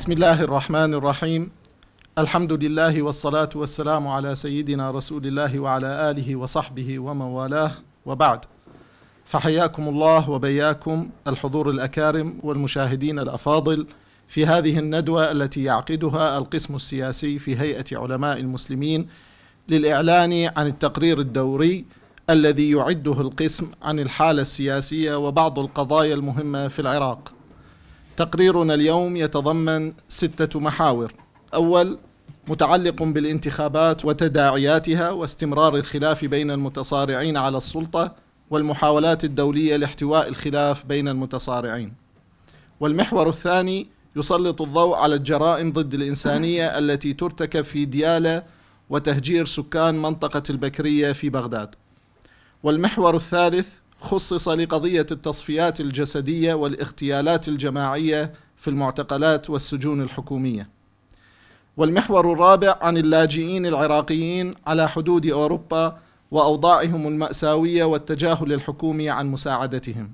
بسم الله الرحمن الرحيم الحمد لله والصلاة والسلام على سيدنا رسول الله وعلى آله وصحبه ومن والاه وبعد فحياكم الله وبياكم الحضور الأكارم والمشاهدين الأفاضل في هذه الندوة التي يعقدها القسم السياسي في هيئة علماء المسلمين للإعلان عن التقرير الدوري الذي يعده القسم عن الحالة السياسية وبعض القضايا المهمة في العراق تقريرنا اليوم يتضمن ستة محاور أول متعلق بالانتخابات وتداعياتها واستمرار الخلاف بين المتصارعين على السلطة والمحاولات الدولية لاحتواء الخلاف بين المتصارعين والمحور الثاني يسلط الضوء على الجرائم ضد الإنسانية التي ترتكب في ديالة وتهجير سكان منطقة البكرية في بغداد والمحور الثالث خصص لقضية التصفيات الجسدية والاغتيالات الجماعية في المعتقلات والسجون الحكومية. والمحور الرابع عن اللاجئين العراقيين على حدود أوروبا وأوضاعهم المأساوية والتجاهل الحكومي عن مساعدتهم.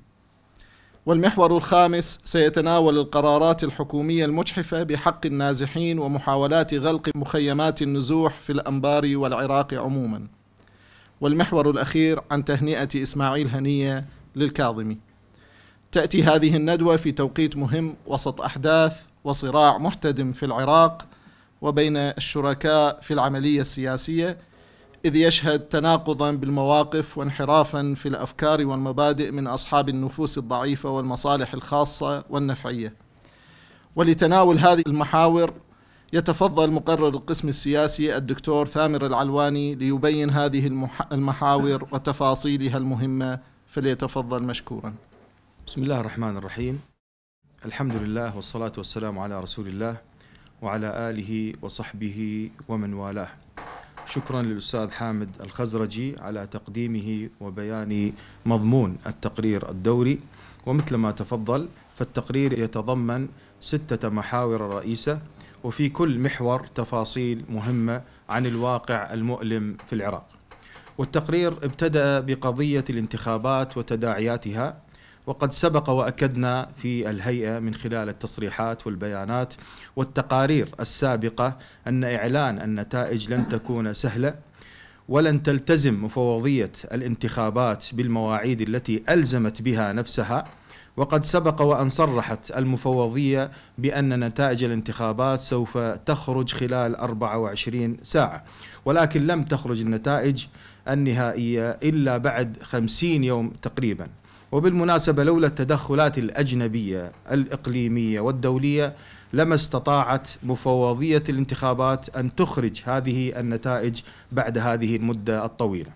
والمحور الخامس سيتناول القرارات الحكومية المجحفة بحق النازحين ومحاولات غلق مخيمات النزوح في الأنبار والعراق عموماً. والمحور الأخير عن تهنئة إسماعيل هنية للكاظمي تأتي هذه الندوة في توقيت مهم وسط أحداث وصراع محتدم في العراق وبين الشركاء في العملية السياسية إذ يشهد تناقضا بالمواقف وانحرافا في الأفكار والمبادئ من أصحاب النفوس الضعيفة والمصالح الخاصة والنفعية ولتناول هذه المحاور يتفضل مقرر القسم السياسي الدكتور ثامر العلواني ليبين هذه المحاور وتفاصيلها المهمة فليتفضل مشكورا بسم الله الرحمن الرحيم الحمد لله والصلاة والسلام على رسول الله وعلى آله وصحبه ومن والاه شكرا للأستاذ حامد الخزرجي على تقديمه وبيان مضمون التقرير الدوري ومثل ما تفضل فالتقرير يتضمن ستة محاور رئيسة وفي كل محور تفاصيل مهمة عن الواقع المؤلم في العراق والتقرير ابتدأ بقضية الانتخابات وتداعياتها وقد سبق واكدنا في الهيئه من خلال التصريحات والبيانات والتقارير السابقه ان اعلان النتائج لن تكون سهله ولن تلتزم مفوضيه الانتخابات بالمواعيد التي الزمت بها نفسها وقد سبق وأن صرحت المفوضية بأن نتائج الانتخابات سوف تخرج خلال 24 ساعة ولكن لم تخرج النتائج النهائية إلا بعد 50 يوم تقريبا وبالمناسبة لولا التدخلات الأجنبية الإقليمية والدولية لما استطاعت مفوضية الانتخابات أن تخرج هذه النتائج بعد هذه المدة الطويلة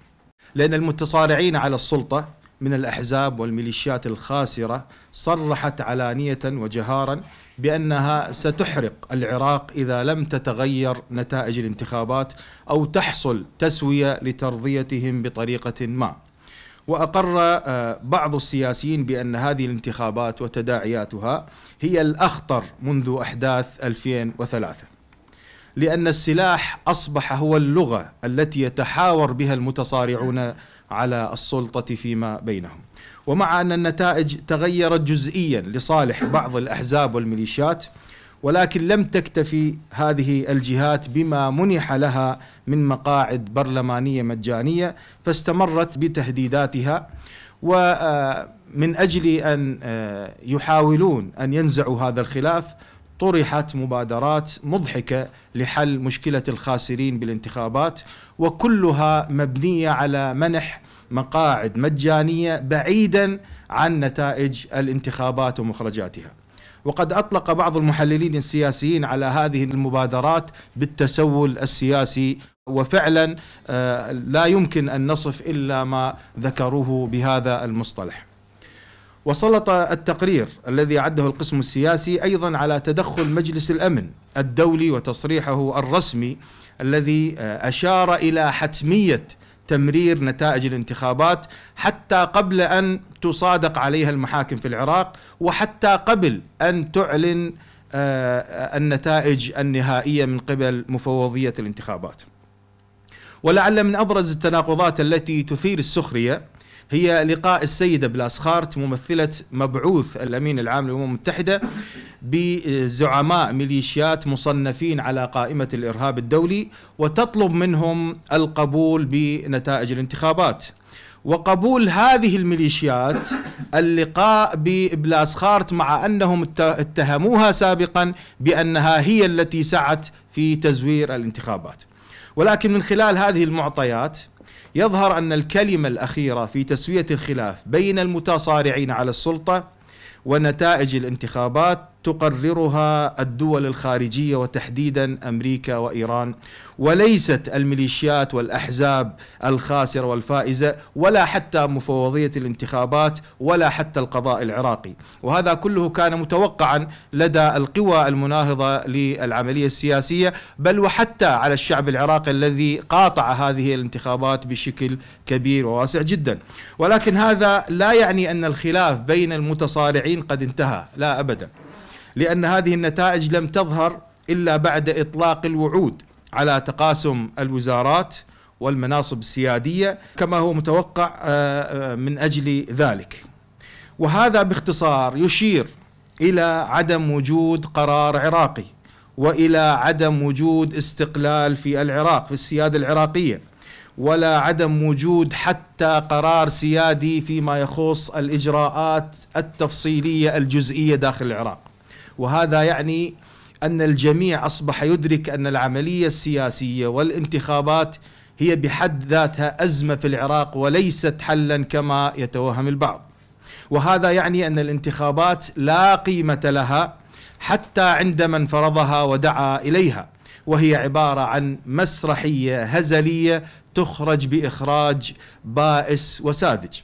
لأن المتصارعين على السلطة من الأحزاب والميليشيات الخاسرة صرحت علانية وجهارا بأنها ستحرق العراق إذا لم تتغير نتائج الانتخابات أو تحصل تسوية لترضيتهم بطريقة ما واقر آه، بعض السياسيين بان هذه الانتخابات وتداعياتها هي الاخطر منذ احداث 2003 لان السلاح اصبح هو اللغه التي يتحاور بها المتصارعون على السلطة فيما بينهم ومع أن النتائج تغيرت جزئيا لصالح بعض الأحزاب والميليشيات ولكن لم تكتفي هذه الجهات بما منح لها من مقاعد برلمانية مجانية فاستمرت بتهديداتها ومن أجل أن آه، يحاولون أن ينزعوا هذا الخلاف طرحت مبادرات مضحكة لحل مشكلة الخاسرين بالانتخابات وكلها مبنيه على منح مقاعد مجانيه بعيدا عن نتائج الانتخابات ومخرجاتها. وقد اطلق بعض المحللين السياسيين على هذه المبادرات بالتسول السياسي وفعلا آه، لا يمكن ان نصف الا ما ذكروه بهذا المصطلح. وسلط التقرير الذي عده القسم السياسي أيضا على تدخل مجلس الأمن الدولي وتصريحه الرسمي الذي آه، أشار إلى حتمية تمرير نتائج الانتخابات حتى قبل أن تصادق عليها المحاكم في العراق وحتى قبل أن تعلن آه، النتائج النهائية من قبل مفوضية الانتخابات ولعل من أبرز التناقضات التي تثير السخرية هي لقاء السيدة بلاسخارت ممثلة مبعوث الأمين العام للأمم المتحدة بزعماء ميليشيات مصنفين على قائمة الإرهاب الدولي وتطلب منهم القبول بنتائج الانتخابات وقبول هذه الميليشيات اللقاء ببلاسخارت مع انهم اتهموها سابقا بانها هي التي سعت في تزوير الانتخابات. ولكن من خلال هذه المعطيات يظهر أن الكلمة الأخيرة في تسوية الخلاف بين المتصارعين على السلطة ونتائج الانتخابات تقررها الدول الخارجيه وتحديدا امريكا وايران وليست الميليشيات والاحزاب الخاسره والفائزه ولا حتى مفوضيه الانتخابات ولا حتى القضاء العراقي وهذا كله كان متوقعا لدى القوى المناهضه للعمليه السياسيه بل وحتى على الشعب العراقي الذي قاطع هذه الانتخابات بشكل كبير وواسع جدا ولكن هذا لا يعني ان الخلاف بين المتصارعين قد انتهى لا ابدا لأن هذه النتائج لم تظهر إلا بعد إطلاق الوعود على تقاسم الوزارات والمناصب السيادية كما هو متوقع آه، آه، من أجل ذلك وهذا باختصار يشير إلى عدم وجود قرار عراقي والى عدم وجود استقلال في العراق في السياده العراقيه ولا عدم وجود حتى قرار سيادي فيما يخص الاجراءات التفصيليه الجزئيه داخل العراق وهذا يعني أن الجميع أصبح يدرك أن العملية السياسية والانتخابات هي بحد ذاتها أزمة في العراق وليست حلا كما يتوهم البعض وهذا يعني أن الانتخابات لا قيمة لها حتى عند من فرضها ودعا إليها وهي عبارة عن مسرحية هزلية تخرج بإخراج بائس وساذج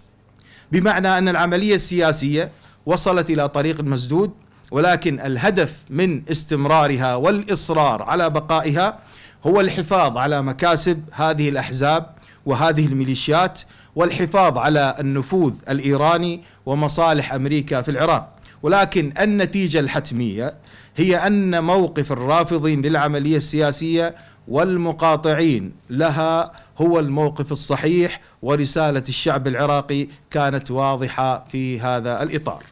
بمعنى أن العملية السياسية وصلت إلى طريق مسدود ولكن الهدف من استمرارها والاصرار على بقائها هو الحفاظ على مكاسب هذه الاحزاب وهذه الميليشيات والحفاظ على النفوذ الايراني ومصالح امريكا في العراق ولكن النتيجه الحتميه هي ان موقف الرافضين للعمليه السياسيه والمقاطعين لها هو الموقف الصحيح ورساله الشعب العراقي كانت واضحه في هذا الاطار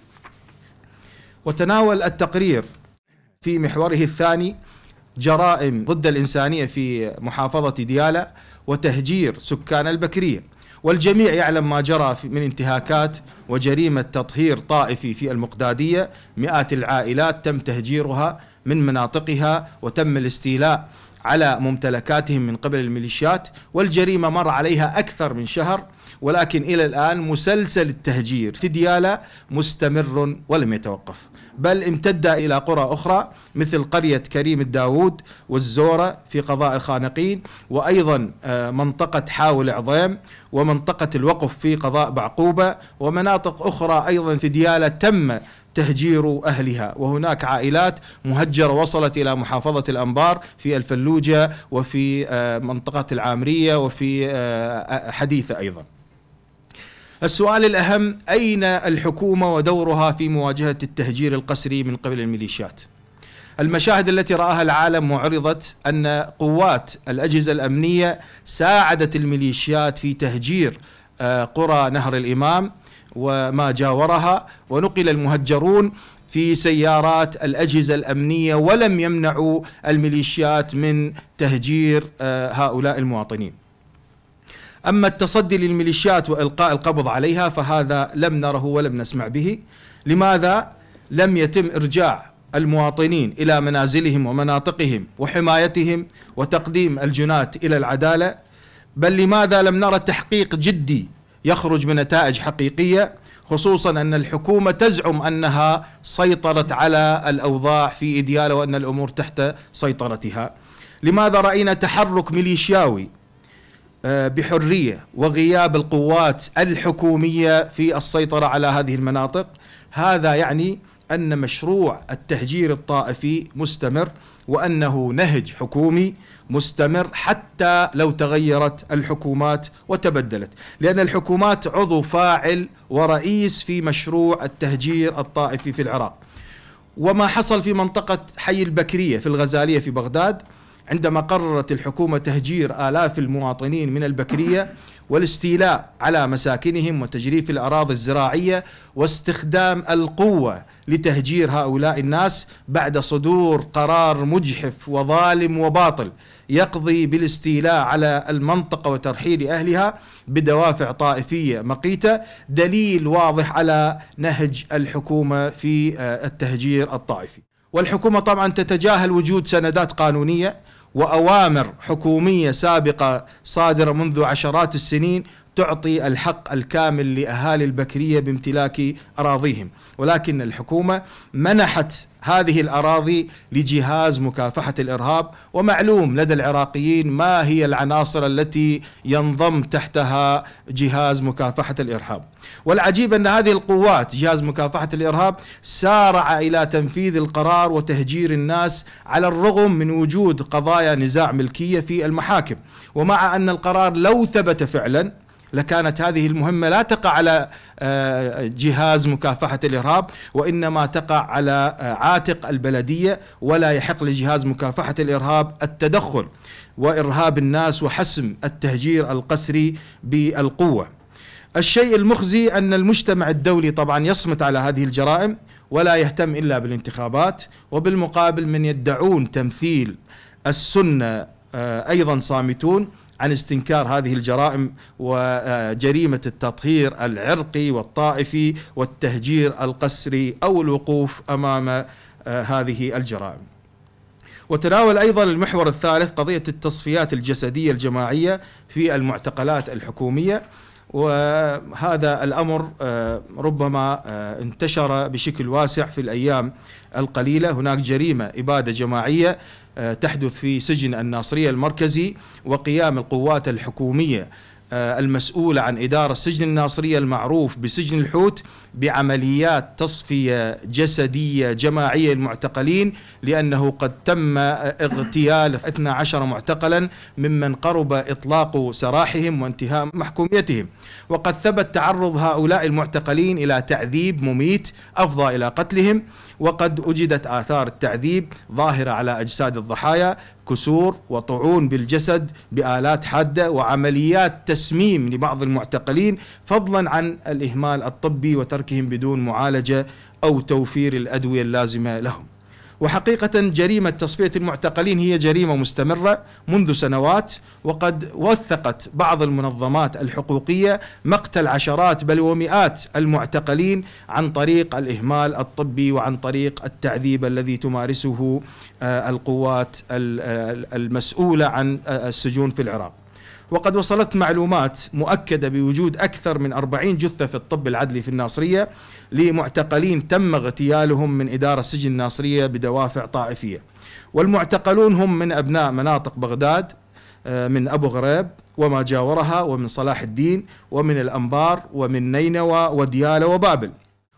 وتناول التقرير في محوره الثاني جرائم ضد الإنسانية في محافظة ديالى وتهجير سكان البكرية والجميع يعلم ما جرى من انتهاكات وجريمة تطهير طائفي في المقدادية مئات العائلات تم تهجيرها من مناطقها وتم الاستيلاء على ممتلكاتهم من قبل الميليشيات والجريمة مر عليها أكثر من شهر ولكن إلى الآن مسلسل التهجير في ديالى مستمر ولم يتوقف بل امتد إلى قرى أخرى مثل قرية كريم الداود والزورة في قضاء الخانقين وأيضا آه، منطقة حاول عظيم ومنطقة الوقف في قضاء بعقوبة ومناطق أخرى أيضا في ديالة تم تهجير أهلها وهناك عائلات مهجرة وصلت إلى محافظة الأنبار في الفلوجة وفي آه، منطقة العامرية وفي آه، حديثة أيضا السؤال الأهم أين الحكومة ودورها في مواجهة التهجير القسري من قبل الميليشيات المشاهد التي رآها العالم وعرضت أن قوات الأجهزة الأمنية ساعدت الميليشيات في تهجير آه، قرى نهر الإمام وما جاورها ونقل المهجرون في سيارات الأجهزة الأمنية ولم يمنعوا الميليشيات من تهجير آه، هؤلاء المواطنين أما التصدي للميليشيات وإلقاء القبض عليها فهذا لم نره ولم نسمع به لماذا لم يتم إرجاع المواطنين إلى منازلهم ومناطقهم وحمايتهم وتقديم الجنات إلى العدالة بل لماذا لم نرى تحقيق جدي يخرج بنتائج حقيقية خصوصا أن الحكومة تزعم أنها سيطرت على الأوضاع في إديالة وأن الأمور تحت سيطرتها لماذا رأينا تحرك ميليشياوي آه، بحريه وغياب القوات الحكوميه في السيطره على هذه المناطق هذا يعني ان مشروع التهجير الطائفي مستمر وانه نهج حكومي مستمر حتى لو تغيرت الحكومات وتبدلت، لان الحكومات عضو فاعل ورئيس في مشروع التهجير الطائفي في العراق. وما حصل في منطقه حي البكريه في الغزاليه في بغداد عندما قررت الحكومة تهجير آلاف المواطنين من البكرية والاستيلاء على مساكنهم وتجريف الأراضي الزراعية واستخدام القوة لتهجير هؤلاء الناس بعد صدور قرار مجحف وظالم وباطل يقضي بالاستيلاء على المنطقة وترحيل أهلها بدوافع طائفية مقيتة دليل واضح على نهج الحكومة في آه، التهجير الطائفي والحكومة طبعا تتجاهل وجود سندات قانونية واوامر حكوميه سابقه صادره منذ عشرات السنين تعطي الحق الكامل لأهالي البكرية بامتلاك أراضيهم ولكن الحكومة منحت هذه الأراضي لجهاز مكافحة الإرهاب ومعلوم لدى العراقيين ما هي العناصر التي ينضم تحتها جهاز مكافحة الإرهاب والعجيب أن هذه القوات جهاز مكافحة الإرهاب سارع إلى تنفيذ القرار وتهجير الناس على الرغم من وجود قضايا نزاع ملكية في المحاكم ومع أن القرار لو ثبت فعلا لكانت هذه المهمة لا تقع على آه، جهاز مكافحة الإرهاب وإنما تقع على آه، عاتق البلدية ولا يحق لجهاز مكافحة الإرهاب التدخل وإرهاب الناس وحسم التهجير القسري بالقوة الشيء المخزي أن المجتمع الدولي طبعا يصمت على هذه الجرائم ولا يهتم إلا بالانتخابات وبالمقابل من يدعون تمثيل السنة آه، أيضا صامتون عن استنكار هذه الجرائم وجريمه التطهير العرقي والطائفي والتهجير القسري او الوقوف امام آه، هذه الجرائم. وتناول ايضا المحور الثالث قضيه التصفيات الجسديه الجماعيه في المعتقلات الحكوميه وهذا الامر آه، ربما آه، انتشر بشكل واسع في الايام القليله هناك جريمه اباده جماعيه آه، تحدث في سجن الناصرية المركزي وقيام القوات الحكومية آه، المسؤولة عن إدارة سجن الناصرية المعروف بسجن الحوت بعمليات تصفيه جسديه جماعيه للمعتقلين لانه قد تم اغتيال 12 معتقلا ممن قرب اطلاق سراحهم وانتهاء محكوميتهم وقد ثبت تعرض هؤلاء المعتقلين الى تعذيب مميت افضى الى قتلهم وقد وجدت اثار التعذيب ظاهره على اجساد الضحايا كسور وطعون بالجسد بالات حاده وعمليات تسميم لبعض المعتقلين فضلا عن الاهمال الطبي وترك تركهم بدون معالجة أو توفير الأدوية اللازمة لهم وحقيقة جريمة تصفية المعتقلين هي جريمة مستمرة منذ سنوات وقد وثقت بعض المنظمات الحقوقية مقتل عشرات بل ومئات المعتقلين عن طريق الإهمال الطبي وعن طريق التعذيب الذي تمارسه آه، القوات آه، المسؤولة عن آه، السجون في العراق وقد وصلت معلومات مؤكدة بوجود أكثر من 40 جثة في الطب العدلي في الناصرية لمعتقلين تم اغتيالهم من إدارة سجن الناصرية بدوافع طائفية والمعتقلون هم من أبناء مناطق بغداد آه، من أبو غريب وما جاورها ومن صلاح الدين ومن الأنبار ومن نينوى وديالة وبابل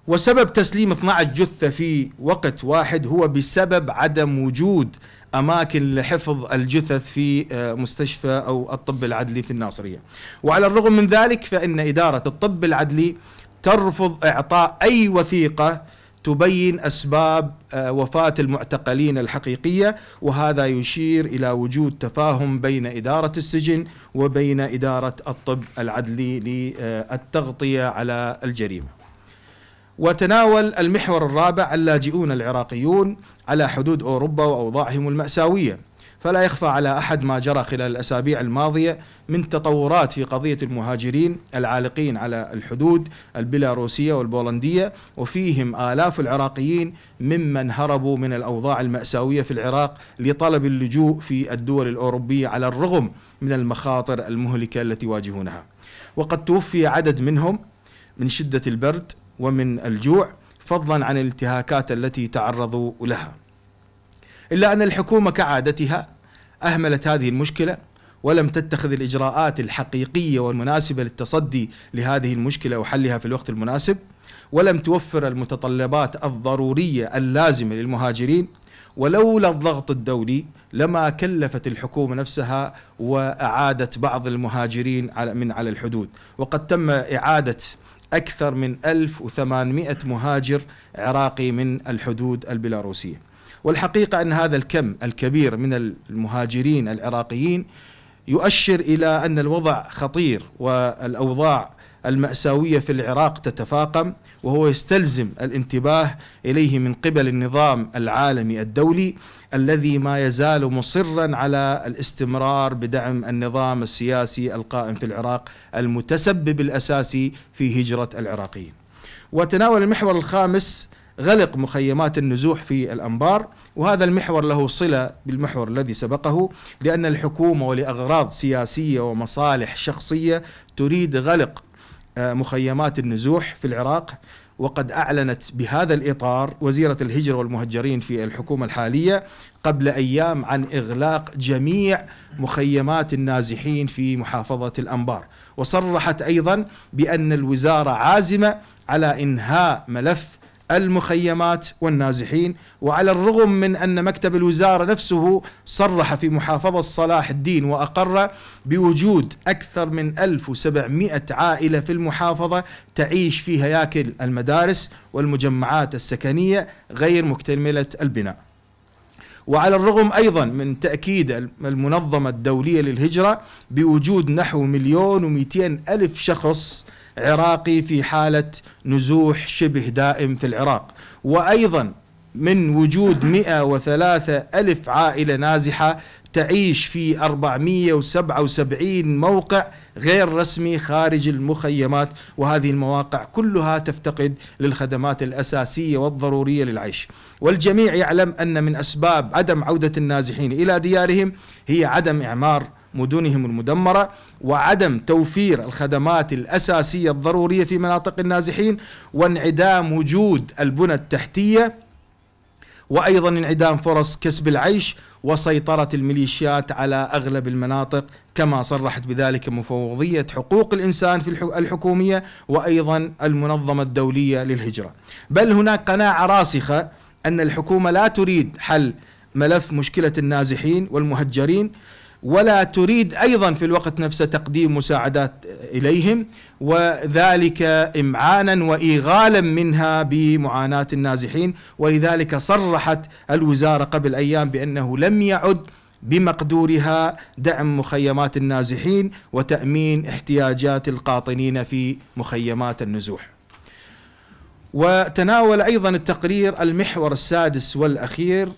وسبب تسليم 12 جثة في وقت واحد هو بسبب عدم وجود أماكن لحفظ الجثث في آه، مستشفى أو الطب العدلي في الناصرية وعلى الرغم من ذلك فإن إدارة الطب العدلي ترفض إعطاء أي وثيقة تبين أسباب آه، وفاة المعتقلين الحقيقية وهذا يشير إلى وجود تفاهم بين إدارة السجن وبين إدارة الطب العدلي للتغطية على الجريمة وتناول المحور الرابع اللاجئون العراقيون على حدود أوروبا وأوضاعهم المأساوية فلا يخفى على أحد ما جرى خلال الأسابيع الماضية من تطورات في قضية المهاجرين العالقين على الحدود البيلاروسية والبولندية وفيهم آلاف العراقيين ممن هربوا من الأوضاع المأساوية في العراق لطلب اللجوء في الدول الأوروبية على الرغم من المخاطر المهلكة التي يواجهونها وقد توفي عدد منهم من شدة البرد ومن الجوع فضلا عن الانتهاكات التي تعرضوا لها إلا أن الحكومة كعادتها أهملت هذه المشكلة ولم تتخذ الإجراءات الحقيقية والمناسبة للتصدي لهذه المشكلة وحلها في الوقت المناسب ولم توفر المتطلبات الضرورية اللازمة للمهاجرين ولولا الضغط الدولي لما كلفت الحكومة نفسها وأعادت بعض المهاجرين من على الحدود وقد تم إعادة أكثر من 1800 مهاجر عراقي من الحدود البيلاروسية والحقيقة أن هذا الكم الكبير من المهاجرين العراقيين يؤشر إلى أن الوضع خطير والأوضاع المأساوية في العراق تتفاقم وهو يستلزم الانتباه إليه من قبل النظام العالمي الدولي الذي ما يزال مصرا على الاستمرار بدعم النظام السياسي القائم في العراق المتسبب الأساسي في هجرة العراقيين وتناول المحور الخامس غلق مخيمات النزوح في الأنبار وهذا المحور له صلة بالمحور الذي سبقه لأن الحكومة ولأغراض سياسية ومصالح شخصية تريد غلق آه، مخيمات النزوح في العراق وقد أعلنت بهذا الإطار وزيرة الهجرة والمهجرين في الحكومة الحالية قبل أيام عن إغلاق جميع مخيمات النازحين في محافظة الأنبار وصرحت أيضا بأن الوزارة عازمة على إنهاء ملف المخيمات والنازحين وعلى الرغم من أن مكتب الوزارة نفسه صرح في محافظة صلاح الدين وأقر بوجود أكثر من 1700 عائلة في المحافظة تعيش في هياكل المدارس والمجمعات السكنية غير مكتملة البناء وعلى الرغم أيضا من تأكيد المنظمة الدولية للهجرة بوجود نحو مليون ومئتين ألف شخص عراقي في حالة نزوح شبه دائم في العراق وأيضا من وجود 103 ألف عائلة نازحة تعيش في 477 موقع غير رسمي خارج المخيمات وهذه المواقع كلها تفتقد للخدمات الأساسية والضرورية للعيش والجميع يعلم أن من أسباب عدم عودة النازحين إلى ديارهم هي عدم إعمار مدنهم المدمرة وعدم توفير الخدمات الأساسية الضرورية في مناطق النازحين وانعدام وجود البنى التحتية وأيضا انعدام فرص كسب العيش وسيطرة الميليشيات على أغلب المناطق كما صرحت بذلك مفوضية حقوق الإنسان في الحكومية وأيضا المنظمة الدولية للهجرة بل هناك قناعة راسخة أن الحكومة لا تريد حل ملف مشكلة النازحين والمهجرين ولا تريد ايضا في الوقت نفسه تقديم مساعدات اليهم وذلك امعانا وايغالا منها بمعاناه النازحين ولذلك صرحت الوزاره قبل ايام بانه لم يعد بمقدورها دعم مخيمات النازحين وتامين احتياجات القاطنين في مخيمات النزوح. وتناول ايضا التقرير المحور السادس والاخير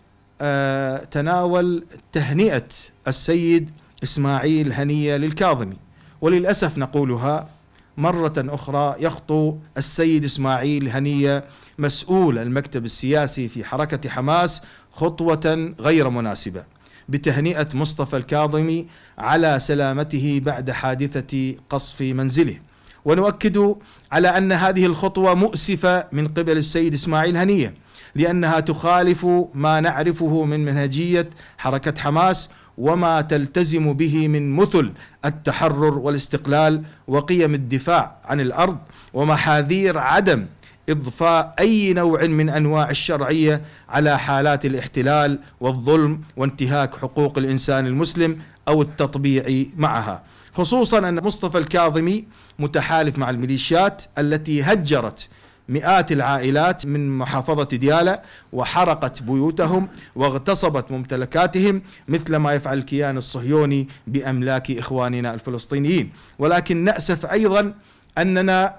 آه، تناول تهنئة السيد إسماعيل هنية للكاظمي وللأسف نقولها مرة أخرى يخطو السيد إسماعيل هنية مسؤول المكتب السياسي في حركة حماس خطوة غير مناسبة بتهنئة مصطفى الكاظمي على سلامته بعد حادثة قصف منزله ونؤكد على أن هذه الخطوة مؤسفة من قبل السيد إسماعيل هنية لأنها تخالف ما نعرفه من منهجية حركة حماس وما تلتزم به من مثل التحرر والاستقلال وقيم الدفاع عن الارض ومحاذير عدم اضفاء اي نوع من انواع الشرعيه على حالات الاحتلال والظلم وانتهاك حقوق الانسان المسلم او التطبيع معها، خصوصا ان مصطفى الكاظمي متحالف مع الميليشيات التي هجرت مئات العائلات من محافظة ديالى وحرقت بيوتهم واغتصبت ممتلكاتهم مثل ما يفعل الكيان الصهيوني بأملاك إخواننا الفلسطينيين ولكن نأسف أيضا أننا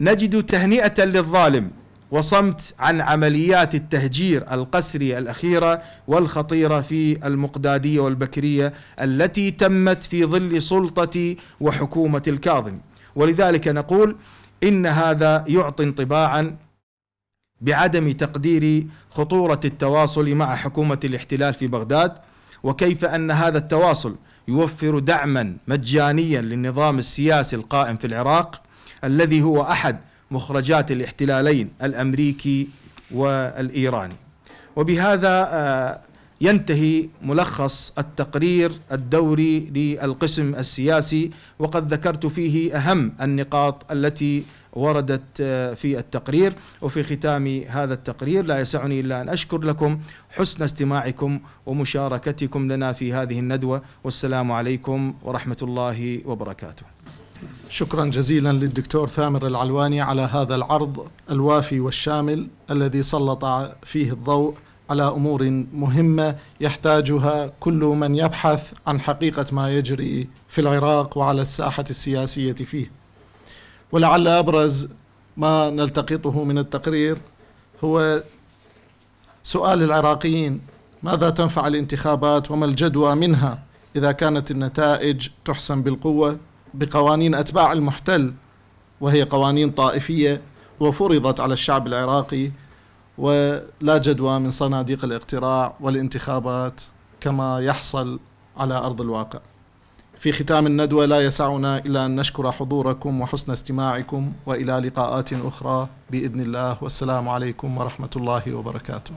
نجد تهنئة للظالم وصمت عن عمليات التهجير القسري الاخيره والخطيره في المقداديه والبكريه التي تمت في ظل سلطه وحكومه الكاظم ولذلك نقول إن هذا يعطي انطباعا بعدم تقدير خطورة التواصل مع حكومة الاحتلال في بغداد وكيف أن هذا التواصل يوفر دعما مجانيا للنظام السياسي القائم في العراق الذي هو أحد مخرجات الاحتلالين الأمريكي والإيراني وبهذا آه، ينتهي ملخص التقرير الدوري للقسم السياسي وقد ذكرت فيه اهم النقاط التي وردت آه، في التقرير وفي ختام هذا التقرير لا يسعني الا ان اشكر لكم حسن استماعكم ومشاركتكم لنا في هذه الندوه والسلام عليكم ورحمه الله وبركاته. شكرا جزيلا للدكتور ثامر العلواني على هذا العرض الوافي والشامل الذي سلط فيه الضوء على امور مهمه يحتاجها كل من يبحث عن حقيقه ما يجري في العراق وعلى الساحه السياسيه فيه. ولعل ابرز ما نلتقطه من التقرير هو سؤال العراقيين ماذا تنفع الانتخابات وما الجدوى منها اذا كانت النتائج تحسم بالقوه بقوانين اتباع المحتل وهي قوانين طائفيه وفرضت على الشعب العراقي ولا جدوى من صناديق الاقتراع والانتخابات كما يحصل على أرض الواقع في ختام الندوة لا يسعنا إلا أن نشكر حضوركم وحسن استماعكم وإلى لقاءات أخرى بإذن الله والسلام عليكم ورحمة الله وبركاته